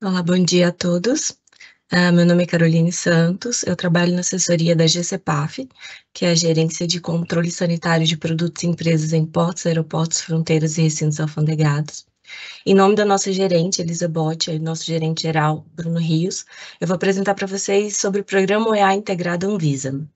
Olá, bom dia a todos. Uh, meu nome é Caroline Santos, eu trabalho na assessoria da GCPAF, que é a Gerência de Controle Sanitário de Produtos e Empresas em Portos, Aeroportos, Fronteiras e Recintos Alfandegados. Em nome da nossa gerente, Elisa Botti, e nosso gerente geral, Bruno Rios, eu vou apresentar para vocês sobre o programa OEA Integrado Anvisa.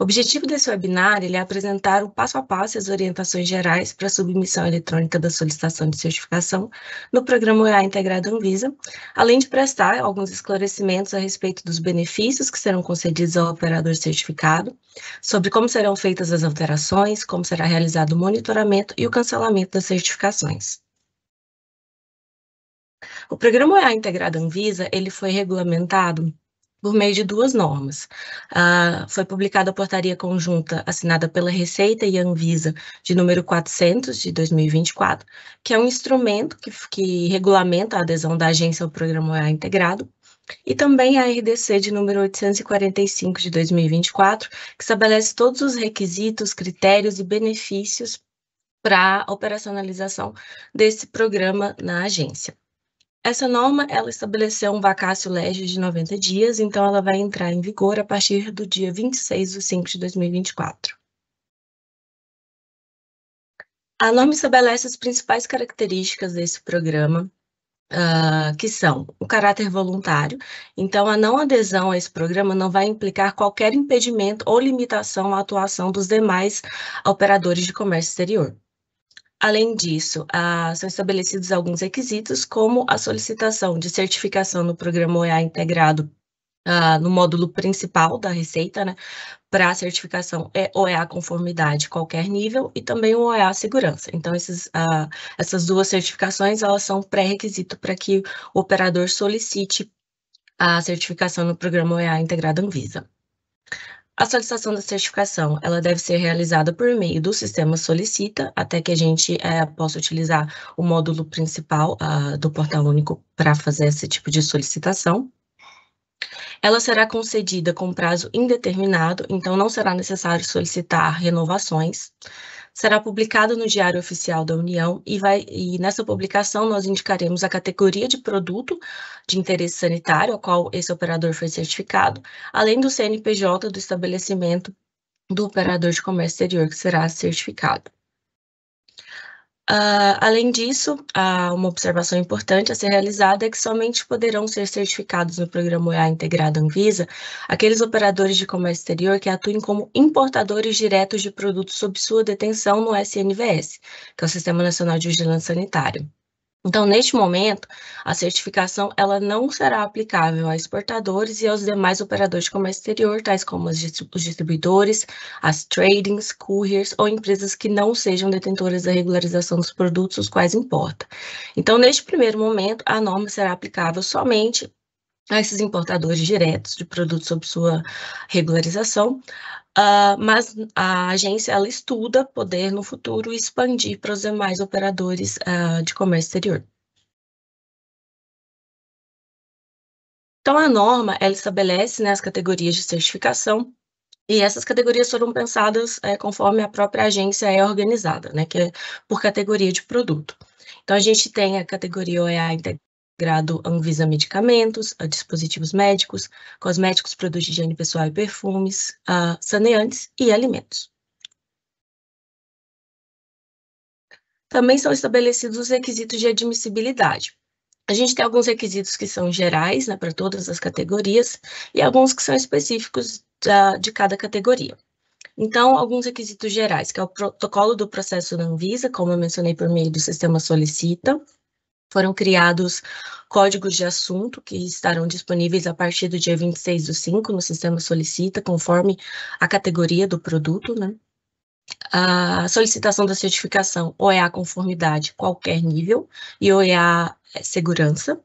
O objetivo desse webinar é apresentar o passo a passo e as orientações gerais para a submissão eletrônica da solicitação de certificação no programa OEA integrado Anvisa, além de prestar alguns esclarecimentos a respeito dos benefícios que serão concedidos ao operador certificado, sobre como serão feitas as alterações, como será realizado o monitoramento e o cancelamento das certificações. O programa OEA integrado Anvisa, ele foi regulamentado por meio de duas normas. foi publicada a portaria conjunta assinada pela Receita e Anvisa de número 400 de 2024, que é um instrumento que, que regulamenta a adesão da agência ao programa OEA integrado, e também a RDC de número 845 de 2024, que estabelece todos os requisitos, critérios e benefícios para a operacionalização desse programa na agência. Essa norma, ela estabeleceu um vacácio legis de 90 dias, então ela vai entrar em vigor a partir do dia 26 de 5 de 2024. A norma estabelece as principais características desse programa, uh, que são o caráter voluntário. Então, a não adesão a esse programa não vai implicar qualquer impedimento ou limitação à atuação dos demais operadores de comércio exterior. Além disso, são estabelecidos alguns requisitos, como a solicitação de certificação no programa OEA integrado Uh, no módulo principal da Receita, né, para certificação é OEA conformidade qualquer nível e também o OEA segurança. Então, esses, uh, essas duas certificações, elas são pré-requisito para que o operador solicite a certificação no programa OEA integrado Anvisa. A solicitação da certificação, ela deve ser realizada por meio do sistema Solicita, até que a gente é, possa utilizar o módulo principal uh, do Portal Único para fazer esse tipo de solicitação. Ela será concedida com prazo indeterminado, então não será necessário solicitar renovações será publicado no Diário Oficial da União e, vai, e nessa publicação nós indicaremos a categoria de produto de interesse sanitário, ao qual esse operador foi certificado, além do CNPJ do estabelecimento do operador de comércio exterior que será certificado. Uh, além disso, uma observação importante a ser realizada é que somente poderão ser certificados no programa OEA integrado Anvisa aqueles operadores de comércio exterior que atuem como importadores diretos de produtos sob sua detenção no SNVS, que é o Sistema Nacional de Vigilância Sanitária. Então, neste momento, a certificação ela não será aplicável a exportadores e aos demais operadores de comércio exterior, tais como os distribuidores, as tradings, couriers ou empresas que não sejam detentoras da regularização dos produtos os quais importa. Então, neste primeiro momento, a norma será aplicável somente a esses importadores diretos de produtos sob sua regularização, uh, mas a agência ela estuda poder no futuro expandir para os demais operadores uh, de comércio exterior. Então, a norma ela estabelece né, as categorias de certificação e essas categorias foram pensadas é, conforme a própria agência é organizada, né, que é por categoria de produto. Então, a gente tem a categoria OEA grado Anvisa Medicamentos, a dispositivos médicos, cosméticos, produtos de higiene pessoal e perfumes, a saneantes e alimentos. Também são estabelecidos os requisitos de admissibilidade. A gente tem alguns requisitos que são gerais, né, para todas as categorias, e alguns que são específicos da, de cada categoria. Então, alguns requisitos gerais, que é o protocolo do processo da Anvisa, como eu mencionei por meio do sistema solicita, foram criados códigos de assunto que estarão disponíveis a partir do dia 26 do 5 no sistema solicita, conforme a categoria do produto, né? A solicitação da certificação ou é a conformidade qualquer nível e ou é a é, segurança.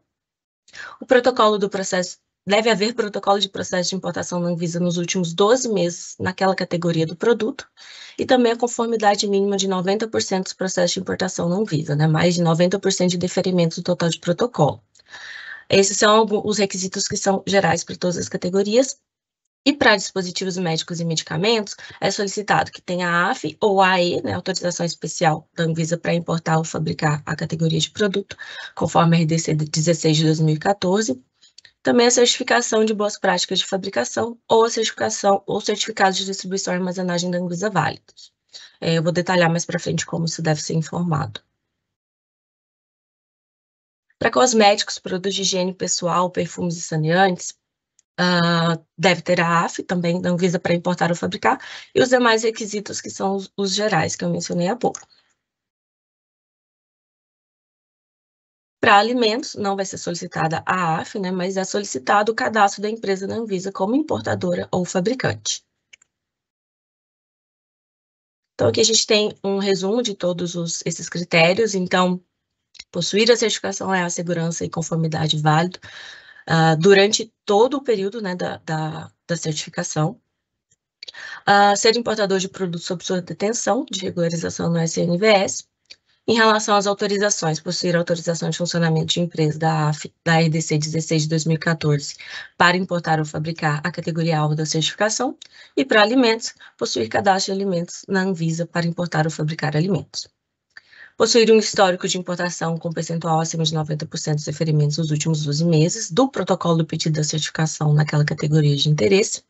O protocolo do processo deve haver protocolo de processo de importação da Anvisa nos últimos 12 meses naquela categoria do produto e também a conformidade mínima de 90% dos processos de importação da Anvisa, né? mais de 90% de deferimento do total de protocolo. Esses são os requisitos que são gerais para todas as categorias. E para dispositivos médicos e medicamentos, é solicitado que tenha a AF ou a AE, né, autorização especial da Anvisa para importar ou fabricar a categoria de produto, conforme a RDC 16 de 2014, também a certificação de boas práticas de fabricação ou a certificação ou certificados de distribuição e armazenagem da Anguisa válidos. É, eu vou detalhar mais para frente como isso deve ser informado. Para cosméticos, produtos de higiene pessoal, perfumes e saneantes, Uh, deve ter a AF também, da Anvisa para importar ou fabricar, e os demais requisitos que são os, os gerais que eu mencionei há pouco. Para alimentos, não vai ser solicitada a AF, né, mas é solicitado o cadastro da empresa na Anvisa como importadora ou fabricante. Então, aqui a gente tem um resumo de todos os, esses critérios. Então, possuir a certificação é a segurança e conformidade válido uh, durante todo o período né, da, da, da certificação. Uh, ser importador de produtos sob sua detenção, de regularização no SNVS, em relação às autorizações, possuir autorização de funcionamento de empresa da AF da RDC 16 de 2014 para importar ou fabricar a categoria alvo da certificação e para alimentos, possuir cadastro de alimentos na Anvisa para importar ou fabricar alimentos. Possuir um histórico de importação com percentual acima de 90% dos referimentos nos últimos 12 meses do protocolo do pedido da certificação naquela categoria de interesse.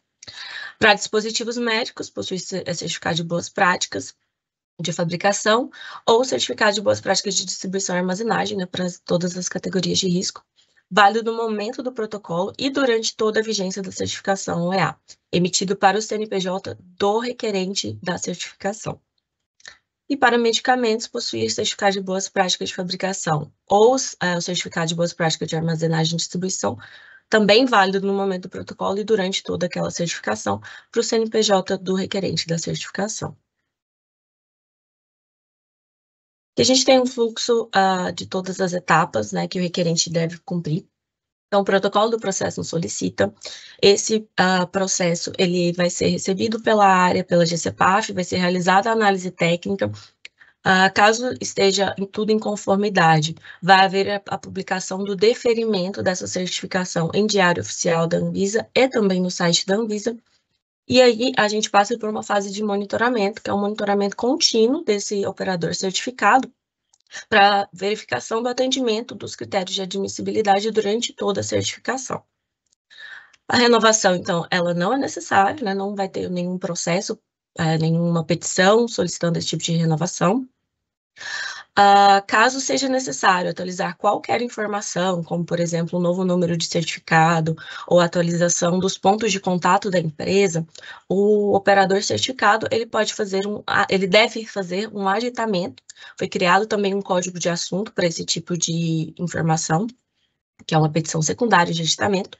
Para dispositivos médicos, possuir é certificado de boas práticas de fabricação ou certificado de boas práticas de distribuição e armazenagem né, para todas as categorias de risco, válido no momento do protocolo e durante toda a vigência da certificação OEA, emitido para o CNPJ do requerente da certificação. E para medicamentos, possuir certificado de boas práticas de fabricação ou é, o certificado de boas práticas de armazenagem e distribuição, também válido no momento do protocolo e durante toda aquela certificação para o CNPJ do requerente da certificação. que a gente tem um fluxo uh, de todas as etapas né, que o requerente deve cumprir. Então, o protocolo do processo não solicita. Esse uh, processo ele vai ser recebido pela área, pela GCPAF, vai ser realizada a análise técnica. Uh, caso esteja em tudo em conformidade, vai haver a, a, publicação do deferimento dessa certificação em diário oficial da Anvisa e também no site da Anvisa. E aí a gente passa por uma fase de monitoramento, que é um monitoramento contínuo desse operador certificado, para verificação do atendimento dos critérios de admissibilidade durante toda a certificação. A renovação, então, ela não é necessária, né? não vai ter nenhum processo, é, nenhuma petição solicitando esse tipo de renovação. Uh, caso seja necessário atualizar qualquer informação, como por exemplo um novo número de certificado ou atualização dos pontos de contato da empresa, o operador certificado ele pode fazer um, ele deve fazer um aditamento. Foi criado também um código de assunto para esse tipo de informação, que é uma petição secundária de aditamento.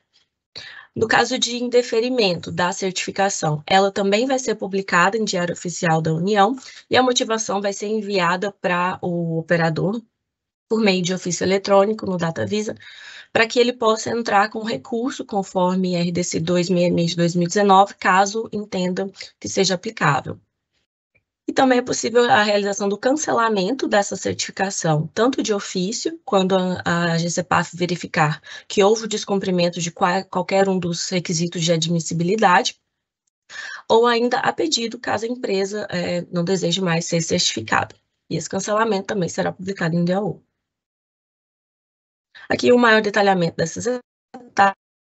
No caso de indeferimento da certificação, ela também vai ser publicada em Diário Oficial da União e a motivação vai ser enviada para o operador por meio de ofício eletrônico no DataVisa, para que ele possa entrar com recurso conforme RDC 266 de 2019, caso entenda que seja aplicável. E também é possível a realização do cancelamento dessa certificação, tanto de ofício, quando a GCPAF verificar que houve descumprimento de qual, qualquer um dos requisitos de admissibilidade, ou ainda a pedido, caso a empresa é, não deseje mais ser certificada. E esse cancelamento também será publicado em DAO. Aqui o um maior detalhamento dessas etapas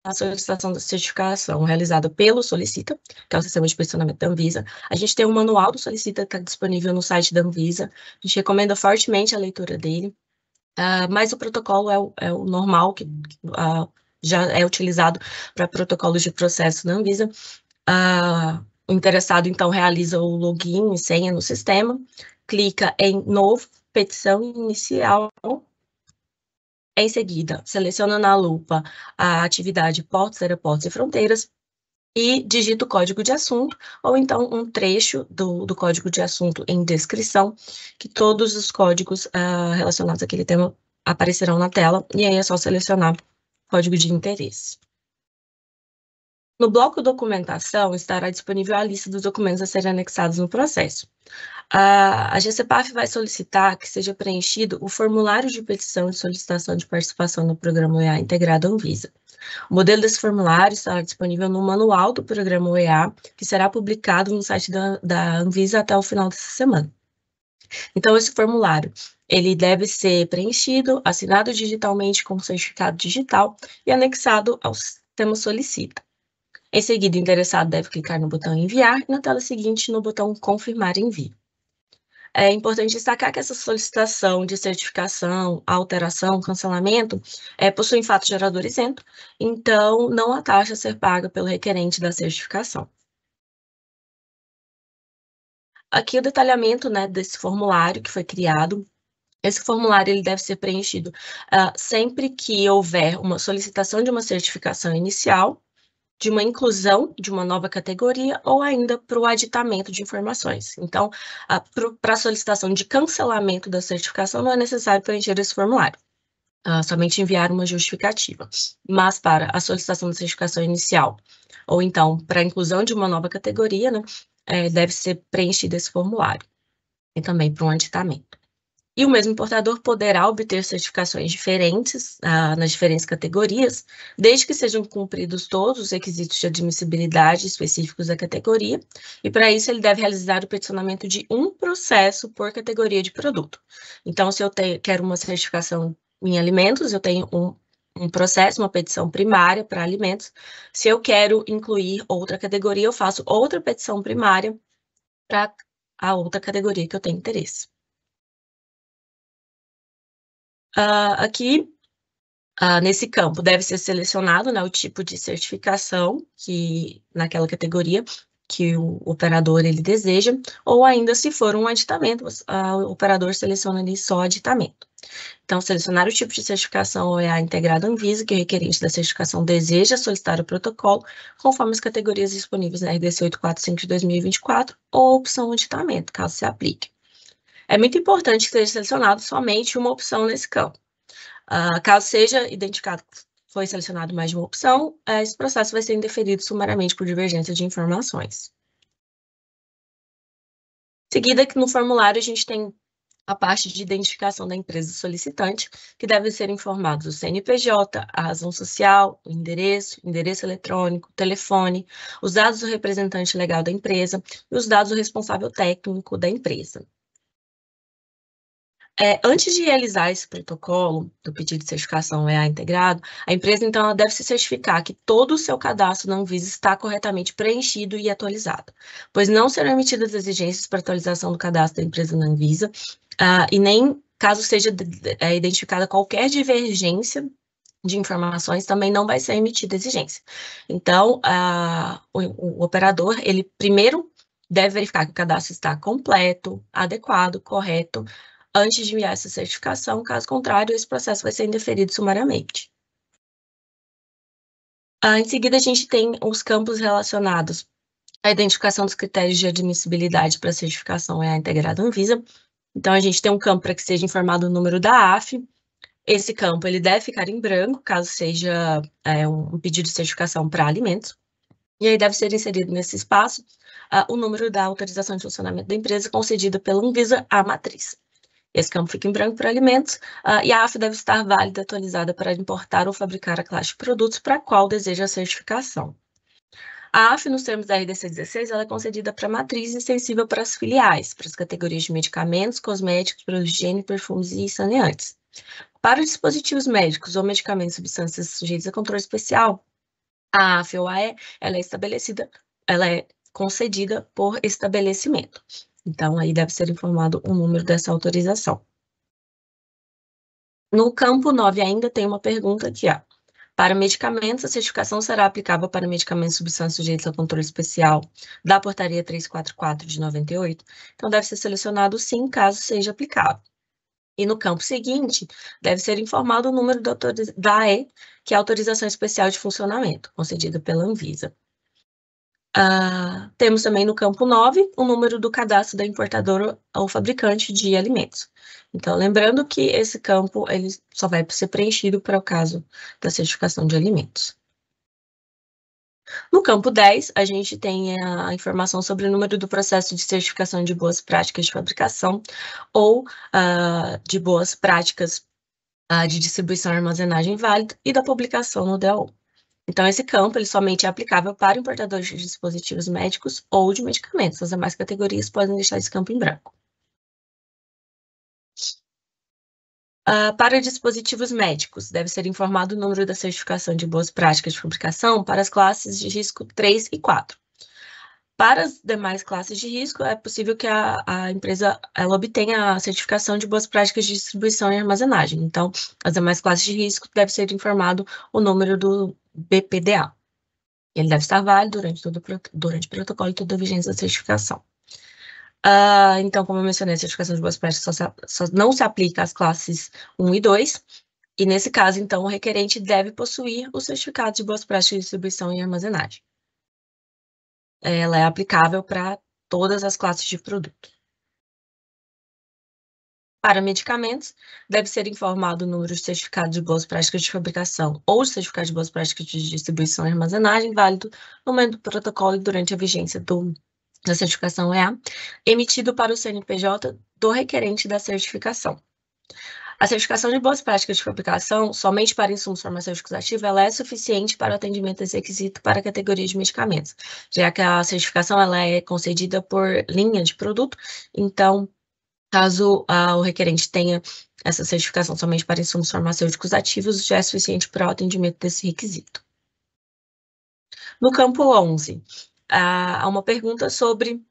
a solicitação da certificação realizada pelo Solicita, que é o sistema de posicionamento da Anvisa. A gente tem um manual do Solicita que está disponível no site da Anvisa. A gente recomenda fortemente a leitura dele. Uh, mas o protocolo é o, é o normal, que uh, já é utilizado para protocolos de processo da Anvisa. Uh, o interessado, então, realiza o login e senha no sistema, clica em Novo, Petição Inicial, em seguida, seleciono na lupa a atividade Portos, Aeroportos e Fronteiras e digito o código de assunto, ou então um trecho do, do código de assunto em descrição, que todos os códigos uh, relacionados àquele tema aparecerão na tela, e aí é só selecionar código de interesse. No bloco documentação estará disponível a lista dos documentos a serem anexados no processo. A, GCPAF vai solicitar que seja preenchido o formulário de petição de solicitação de participação no programa OEA integrado Anvisa. O modelo desse formulário estará disponível no manual do programa OEA, que será publicado no site da, da Anvisa até o final dessa semana. Então, esse formulário, ele deve ser preenchido, assinado digitalmente com certificado digital e anexado ao sistema solicita. Em seguida, o interessado deve clicar no botão enviar e na tela seguinte no botão confirmar envio. É importante destacar que essa solicitação de certificação, alteração, cancelamento é, possui fato gerador isento, então não há taxa a ser paga pelo requerente da certificação. Aqui o detalhamento né, desse formulário que foi criado. Esse formulário ele deve ser preenchido uh, sempre que houver uma solicitação de uma certificação inicial, de uma inclusão de uma nova categoria ou ainda para o aditamento de informações. Então, para a solicitação de cancelamento da certificação, não é necessário preencher esse formulário. Uh, somente enviar uma justificativa. Mas para a solicitação da certificação inicial, ou então para a inclusão de uma nova categoria, né, é, deve ser preenchido esse formulário. E também para um aditamento e o mesmo importador poderá obter certificações diferentes ah, nas diferentes categorias, desde que sejam cumpridos todos os requisitos de admissibilidade específicos da categoria, e para isso ele deve realizar o peticionamento de um processo por categoria de produto. Então, se eu tenho, quero uma certificação em alimentos, eu tenho um um processo, uma petição primária para alimentos. Se eu quero incluir outra categoria, eu faço outra petição primária para a outra categoria que eu tenho interesse. Uh, aqui, uh, nesse campo, deve ser selecionado né, o tipo de certificação que naquela categoria que o operador ele deseja, ou ainda se for um aditamento, ah, o operador seleciona ali só aditamento. Então, selecionar o tipo de certificação OEA é integrado Anvisa que o é requerente da certificação deseja solicitar o protocolo, conforme as categorias disponíveis na RDC 845 de 2024, ou opção aditamento, caso se aplique. É muito importante que seja selecionado somente uma opção nesse campo. Uh, caso seja identificado que foi selecionado mais de uma opção, uh, esse processo vai ser indeferido sumariamente por divergência de informações. Em seguida, no formulário, a gente tem a parte de identificação da empresa solicitante, que devem ser informados o CNPJ, a razão social, o endereço, endereço eletrônico, telefone, os dados do representante legal da empresa e os dados do responsável técnico da empresa. É, antes de realizar esse protocolo do pedido de certificação EA integrado, a empresa então ela deve se certificar que todo o seu cadastro na Anvisa está corretamente preenchido e atualizado, pois não serão emitidas exigências para atualização do cadastro da empresa na Anvisa uh, e nem caso seja é, identificada qualquer divergência de informações também não vai ser emitida exigência. Então, uh, o, o operador ele primeiro deve verificar que o cadastro está completo, adequado, correto antes de enviar essa certificação, caso contrário, esse processo vai ser indeferido sumariamente. Ah, em seguida, a gente tem os campos relacionados à identificação dos critérios de admissibilidade para certificação é a integrada Anvisa. Então, a gente tem um campo para que seja informado o número da AF. Esse campo ele deve ficar em branco, caso seja é, um pedido de certificação para alimentos. E aí deve ser inserido nesse espaço uh, o número da autorização de funcionamento da empresa concedida pela Anvisa à matriz. Esse campo fica em branco para alimentos uh, ah, e a AF deve estar válida e atualizada para importar ou fabricar a classe de produtos para a qual deseja a certificação. A AF, nos termos da RDC 16, ela é concedida para matriz e extensível para as filiais, para as categorias de medicamentos, cosméticos, produtos de higiene, perfumes e saneantes. Para dispositivos médicos ou medicamentos e substâncias sujeitos a controle especial, a AF ou AE, ela é estabelecida, ela é concedida por estabelecimento. Então, aí deve ser informado o número dessa autorização. No campo 9 ainda tem uma pergunta aqui: para medicamentos, a certificação será aplicável para medicamentos e substâncias sujeitos a controle especial da portaria 344 de 98, então deve ser selecionado sim, caso seja aplicável. E no campo seguinte, deve ser informado o número da AE, que é a Autorização Especial de Funcionamento, concedida pela Anvisa. Uh, temos também no campo 9 o número do cadastro da importadora ou fabricante de alimentos. Então, lembrando que esse campo ele só vai ser preenchido para o caso da certificação de alimentos. No campo 10, a gente tem a informação sobre o número do processo de certificação de boas práticas de fabricação ou uh, de boas práticas uh, de distribuição e armazenagem válida e da publicação no DAO. Então, esse campo ele somente é aplicável para importadores de dispositivos médicos ou de medicamentos. As demais categorias podem deixar esse campo em branco. Uh, para dispositivos médicos, deve ser informado o número da certificação de boas práticas de fabricação para as classes de risco 3 e 4. Para as demais classes de risco, é possível que a, a empresa ela obtenha a certificação de boas práticas de distribuição e armazenagem. Então, as demais classes de risco deve ser informado o número do, BPDA. Ele deve estar válido durante, todo, durante o protocolo e toda a vigência da certificação. Uh, então, como eu mencionei, a certificação de boas práticas só, se, só não se aplica às classes 1 e 2, e nesse caso, então, o requerente deve possuir o certificado de boas práticas de distribuição e armazenagem. Ela é aplicável para todas as classes de produto. Para medicamentos, deve ser informado o número de certificado de boas práticas de fabricação ou de certificado de boas práticas de distribuição e armazenagem válido no momento do protocolo e durante a vigência do, da certificação EA, emitido para o CNPJ do requerente da certificação. A certificação de boas práticas de fabricação somente para insumos farmacêuticos ativos ela é suficiente para o atendimento desse requisito para a categoria de medicamentos, já que a certificação ela é concedida por linha de produto, então Caso ah, o requerente tenha essa certificação somente para insumos farmacêuticos ativos, já é suficiente para o atendimento desse requisito. No campo 11, há uma pergunta sobre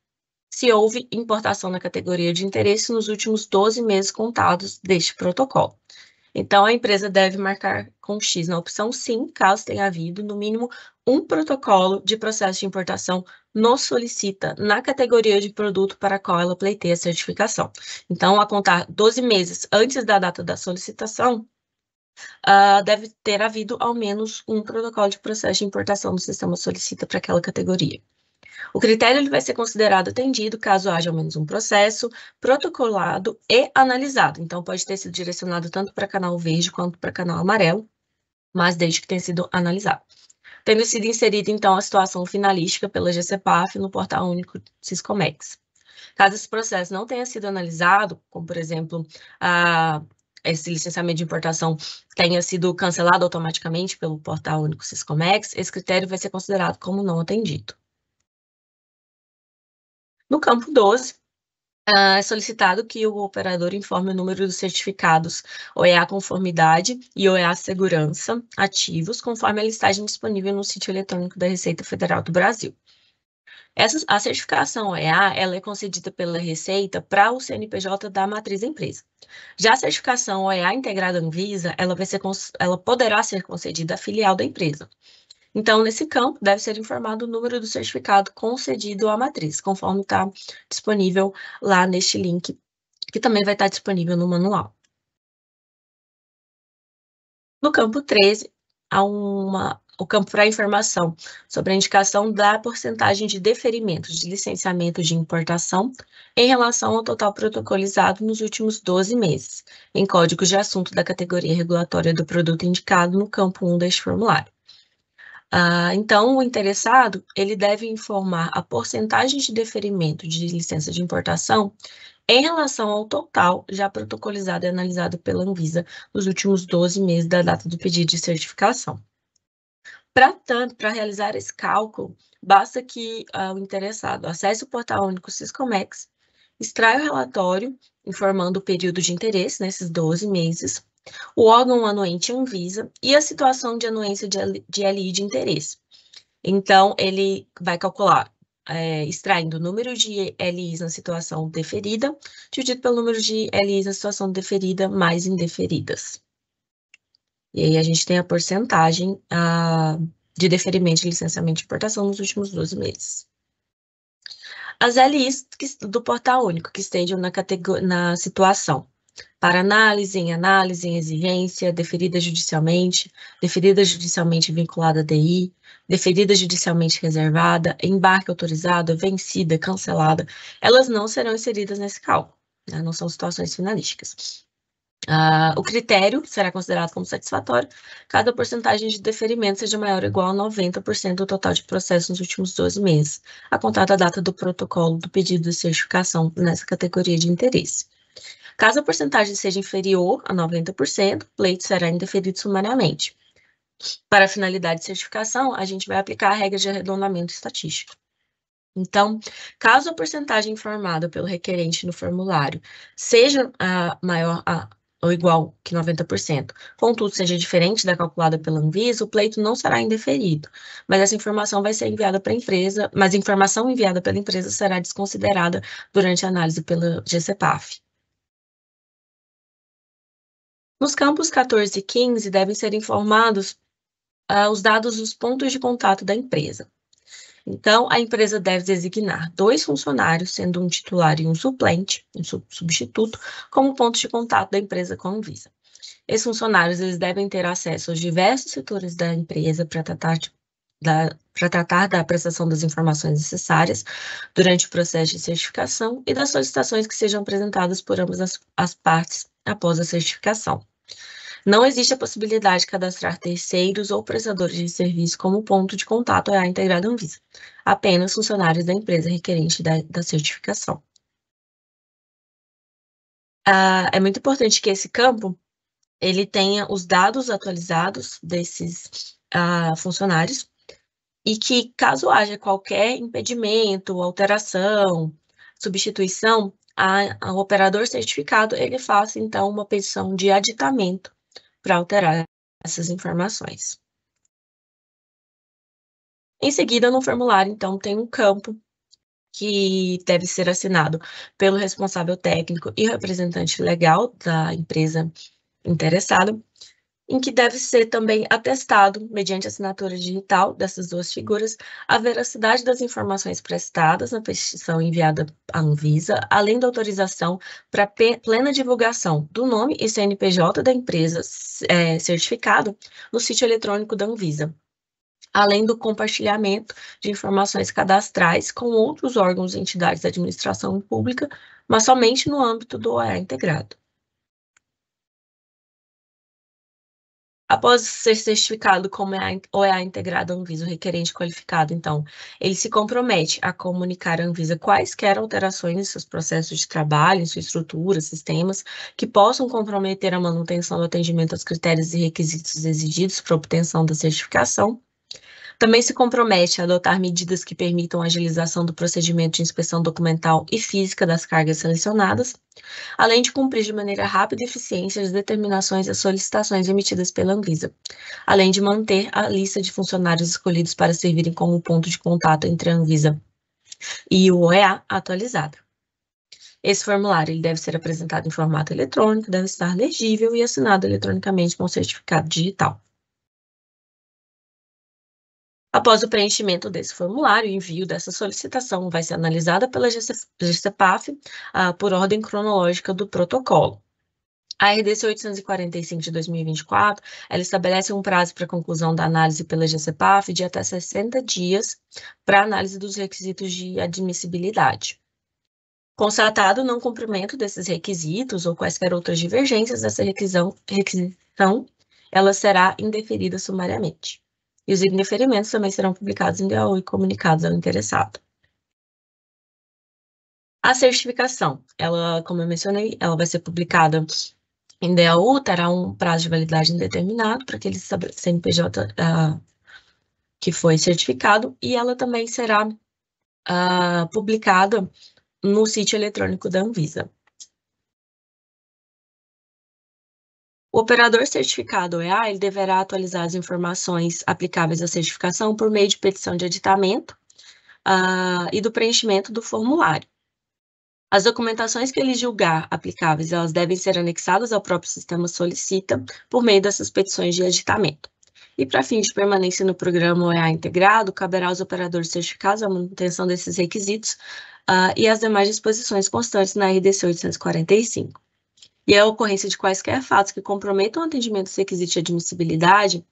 se houve importação na categoria de interesse nos últimos 12 meses contados deste protocolo. Então, a empresa deve marcar com X na opção sim, caso tenha havido, no mínimo, um protocolo de processo de importação nos solicita na categoria de produto para a qual ela pleiteia a certificação. Então, a contar 12 meses antes da data da solicitação, uh, deve ter havido ao menos um protocolo de processo de importação do sistema solicita para aquela categoria. O critério ele vai ser considerado atendido caso haja ao menos um processo protocolado e analisado. Então, pode ter sido direcionado tanto para canal verde quanto para canal amarelo, mas desde que tenha sido analisado tendo sido inserida então a situação finalística pela GCPAF no portal único Siscomex. Caso esse processo não tenha sido analisado, como por exemplo, a, esse licenciamento de importação tenha sido cancelado automaticamente pelo portal único Siscomex, esse critério vai ser considerado como não atendido. No campo 12, ah, é solicitado que o operador informe o número dos certificados OEA Conformidade e OEA Segurança ativos, conforme a listagem disponível no sítio eletrônico da Receita Federal do Brasil. Essa, a certificação OEA ela é concedida pela Receita para o CNPJ da matriz empresa. Já a certificação OEA integrada Anvisa, ela, vai ser, ela poderá ser concedida à filial da empresa. Então, nesse campo, deve ser informado o número do certificado concedido à matriz, conforme está disponível lá neste link, que também vai estar tá disponível no manual. No campo 13, há uma, o campo para informação sobre a indicação da porcentagem de deferimento de licenciamento de importação em relação ao total protocolizado nos últimos 12 meses, em códigos de assunto da categoria regulatória do produto indicado no campo 1 deste formulário. Ah, então, o interessado ele deve informar a porcentagem de deferimento de licença de importação em relação ao total já protocolizado e analisado pela Anvisa nos últimos 12 meses da data do pedido de certificação. Para tanto, para realizar esse cálculo, basta que ah, o interessado acesse o portal único Siscomex, extraia o relatório informando o período de interesse, nesses 12 meses, o órgão anuente Anvisa e a situação de anuência de LI de interesse. Então, ele vai calcular, é, extraindo o número de LIs na situação deferida, dividido pelo número de LIs na situação deferida mais indeferidas. E aí a gente tem a porcentagem de deferimento de licenciamento de importação nos últimos 12 meses. As LIs que, do portal único que estejam na, na situação para análise, em análise, em exigência, deferida judicialmente, deferida judicialmente vinculada à DI, deferida judicialmente reservada, embarque autorizado, vencida, cancelada, elas não serão inseridas nesse cálculo, né? não são situações finalísticas. Uh, o critério será considerado como satisfatório caso a porcentagem de deferimento seja maior ou igual a 90% do total de processos nos últimos 12 meses, a contar da data do protocolo do pedido de certificação nessa categoria de interesse. Caso a porcentagem seja inferior a 90%, o pleito será indeferido sumariamente. Para a finalidade de certificação, a gente vai aplicar a regra de arredondamento estatístico. Então, caso a porcentagem informada pelo requerente no formulário seja a maior a, ou igual que 90%, contudo seja diferente da calculada pela Anvisa, o pleito não será indeferido, mas essa informação vai ser enviada para a empresa, mas a informação enviada pela empresa será desconsiderada durante a análise pela GCPAF. Nos campos 14 e 15, devem ser informados uh, os dados dos pontos de contato da empresa. Então, a empresa deve designar dois funcionários, sendo um titular e um suplente, um substituto, como pontos de contato da empresa com a Anvisa. Esses funcionários eles devem ter acesso aos diversos setores da empresa para tratar de para tratar da prestação das informações necessárias durante o processo de certificação e das solicitações que sejam apresentadas por ambas as, as partes após a certificação. Não existe a possibilidade de cadastrar terceiros ou prestadores de serviço como ponto de contato à integrada Anvisa, apenas funcionários da empresa requerente da, da certificação. Ah, é muito importante que esse campo ele tenha os dados atualizados desses ah, funcionários e que, caso haja qualquer impedimento, alteração, substituição, a, o operador certificado ele faça, então, uma petição de aditamento para alterar essas informações. Em seguida, no formulário, então, tem um campo que deve ser assinado pelo responsável técnico e representante legal da empresa interessada, em que deve ser também atestado, mediante assinatura digital dessas duas figuras, a veracidade das informações prestadas na petição enviada à Anvisa, além da autorização para plena divulgação do nome e CNPJ da empresa é, certificado no sítio eletrônico da Anvisa. Além do compartilhamento de informações cadastrais com outros órgãos e entidades da administração pública, mas somente no âmbito do OEA integrado. Após ser certificado como é OEA é integrado à Anvisa, o requerente qualificado, então, ele se compromete a comunicar à Anvisa quaisquer alterações em seus processos de trabalho, em sua estrutura, sistemas, que possam comprometer a manutenção do atendimento aos critérios e requisitos exigidos para obtenção da certificação, também se compromete a adotar medidas que permitam a agilização do procedimento de inspeção documental e física das cargas selecionadas, além de cumprir de maneira rápida e eficiente as determinações e solicitações emitidas pela Anvisa, além de manter a lista de funcionários escolhidos para servirem como ponto de contato entre a Anvisa e o OEA atualizada. Esse formulário ele deve ser apresentado em formato eletrônico, deve estar legível e assinado eletronicamente com certificado digital. Após o preenchimento desse formulário o envio dessa solicitação, vai ser analisada pela GCPAF uh, ah, por ordem cronológica do protocolo. A RDC 845 de 2024, ela estabelece um prazo para conclusão da análise pela GCPAF de até 60 dias para análise dos requisitos de admissibilidade. Constatado não cumprimento desses requisitos ou quaisquer outras divergências dessa requisição, requisição ela será indeferida sumariamente e os indeferimentos também serão publicados em DAU e comunicados ao interessado. A certificação, ela, como eu mencionei, ela vai ser publicada em DAU, terá um prazo de validade indeterminado para aquele CNPJ uh, ah, que foi certificado, e ela também será uh, publicada no sítio eletrônico da Anvisa. O operador certificado OEA é, ah, ele deverá atualizar as informações aplicáveis à certificação por meio de petição de aditamento uh, e do preenchimento do formulário. As documentações que ele julgar aplicáveis, elas devem ser anexadas ao próprio sistema solicita por meio dessas petições de aditamento. E para fim de permanência no programa OEA integrado, caberá aos operadores certificados a manutenção desses requisitos uh, e as demais disposições constantes na RDC 845 e a ocorrência de quaisquer fatos que comprometam o atendimento se requisitos de admissibilidade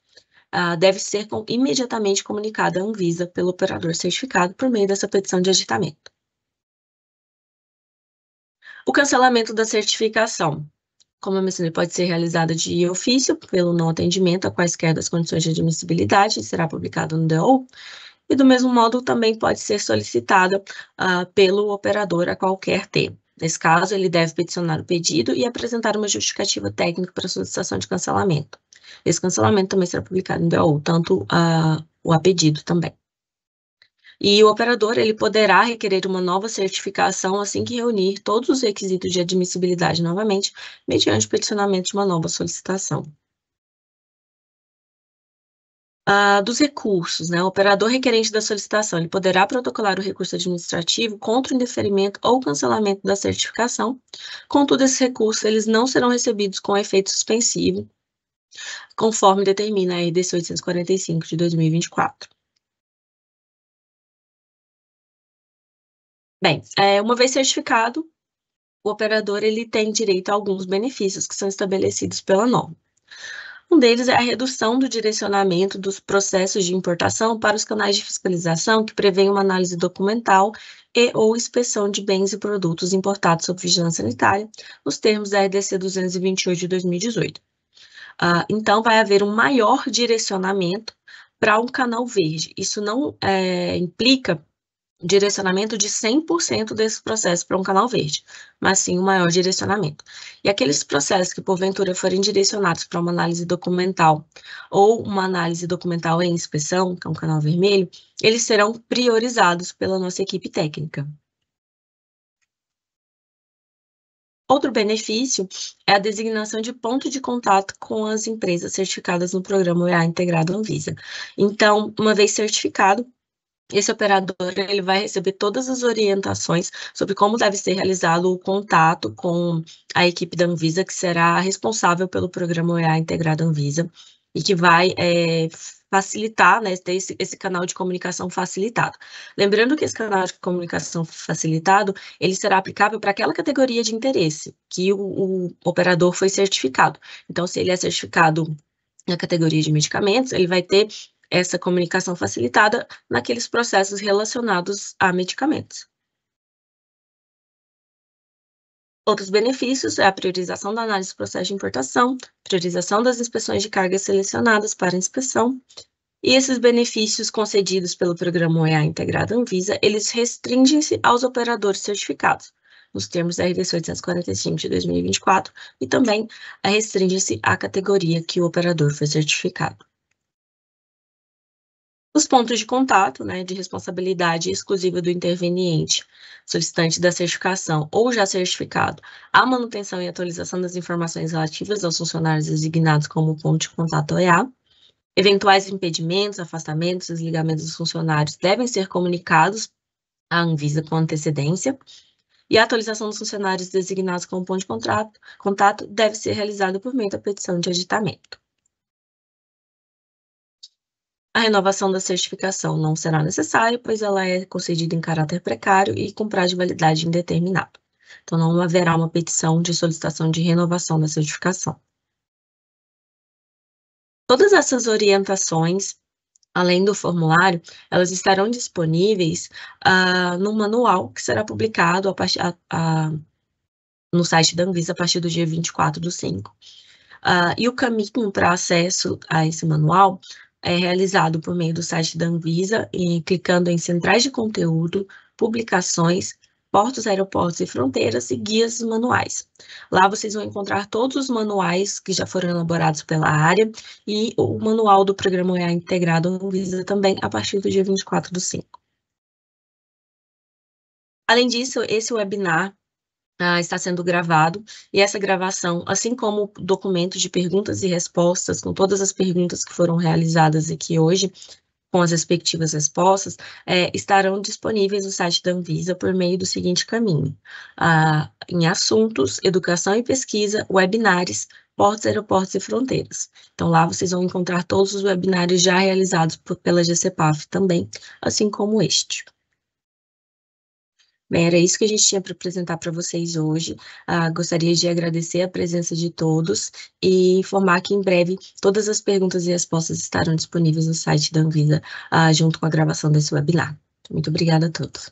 uh, deve ser com, imediatamente comunicada à Anvisa pelo operador certificado por meio dessa petição de agitamento. O cancelamento da certificação. Como eu mencionei, pode ser realizada de ofício pelo não atendimento a quaisquer das condições de admissibilidade e será publicado no DO. E do mesmo modo, também pode ser solicitada uh, pelo operador a qualquer tempo. Nesse caso, ele deve peticionar o pedido e apresentar uma justificativa técnica para a solicitação de cancelamento. Esse cancelamento também será publicado no BO, tanto o a pedido também. E o operador ele poderá requerer uma nova certificação assim que reunir todos os requisitos de admissibilidade novamente, mediante o peticionamento de uma nova solicitação. Uh, dos recursos, né? O operador requerente da solicitação ele poderá protocolar o recurso administrativo contra o indeferimento ou cancelamento da certificação. Contudo, esses recursos eles não serão recebidos com efeito suspensivo, conforme determina a RDC 845 de 2024. Bem, é, uma vez certificado, o operador ele tem direito a alguns benefícios que são estabelecidos pela norma. Um deles é a redução do direcionamento dos processos de importação para os canais de fiscalização, que prevê uma análise documental e ou inspeção de bens e produtos importados sob vigilância sanitária, nos termos da RDC 228 de 2018. Uh, ah, então, vai haver um maior direcionamento para um canal verde. Isso não é, implica direcionamento de 100% desse processo para um canal verde, mas sim o um maior direcionamento. E aqueles processos que porventura forem direcionados para uma análise documental ou uma análise documental em inspeção, que é um canal vermelho, eles serão priorizados pela nossa equipe técnica. Outro benefício é a designação de ponto de contato com as empresas certificadas no programa OEA Integrado Anvisa. Então, uma vez certificado, esse operador ele vai receber todas as orientações sobre como deve ser realizado o contato com a equipe da Anvisa, que será responsável pelo programa OEA integrado Anvisa e que vai é, facilitar, né, ter esse, esse, canal de comunicação facilitado. Lembrando que esse canal de comunicação facilitado, ele será aplicável para aquela categoria de interesse que o, o operador foi certificado. Então, se ele é certificado na categoria de medicamentos, ele vai ter essa comunicação facilitada naqueles processos relacionados a medicamentos. Outros benefícios é a priorização da análise do processo de importação, priorização das inspeções de cargas selecionadas para inspeção, e esses benefícios concedidos pelo programa OEA integrado Anvisa, eles restringem-se aos operadores certificados, nos termos da RDC 845 de 2024, e também restringem-se à categoria que o operador foi certificado os pontos de contato, né, de responsabilidade exclusiva do interveniente, solicitante da certificação ou já certificado, a manutenção e atualização das informações relativas aos funcionários designados como ponto de contato OEA. Eventuais impedimentos, afastamentos, desligamentos dos funcionários devem ser comunicados à Anvisa com antecedência. E a atualização dos funcionários designados como ponto de contato, contato deve ser realizada por meio da petição de aditamento. A renovação da certificação não será necessária, pois ela é concedida em caráter precário e com prazo de validade indeterminado. Então, não haverá uma petição de solicitação de renovação da certificação. Todas essas orientações, além do formulário, elas estarão disponíveis uh, no manual que será publicado a a, a, no site da Anvisa a partir do dia 24 do 5. Uh, ah, e o caminho para acesso a esse manual é realizado por meio do site da Anvisa, e clicando em centrais de conteúdo, publicações, portos, aeroportos e fronteiras e guias manuais. Lá vocês vão encontrar todos os manuais que já foram elaborados pela área e o manual do programa OEA é integrado da Anvisa também a partir do dia 24 do 5. Além disso, esse webinar ah, está sendo gravado e essa gravação, assim como o documento de perguntas e respostas, com todas as perguntas que foram realizadas aqui hoje, com as respectivas respostas, é, estarão disponíveis no site da Anvisa por meio do seguinte caminho: ah, em assuntos, educação e pesquisa, webinários, portos, aeroportos e fronteiras. Então, lá vocês vão encontrar todos os webinários já realizados por, pela GCPAF também, assim como este. Era isso que a gente tinha para apresentar para vocês hoje. Ah, gostaria de agradecer a presença de todos e informar que em breve todas as perguntas e respostas estarão disponíveis no site da Anvisa, ah, junto com a gravação desse webinar. Muito obrigada a todos.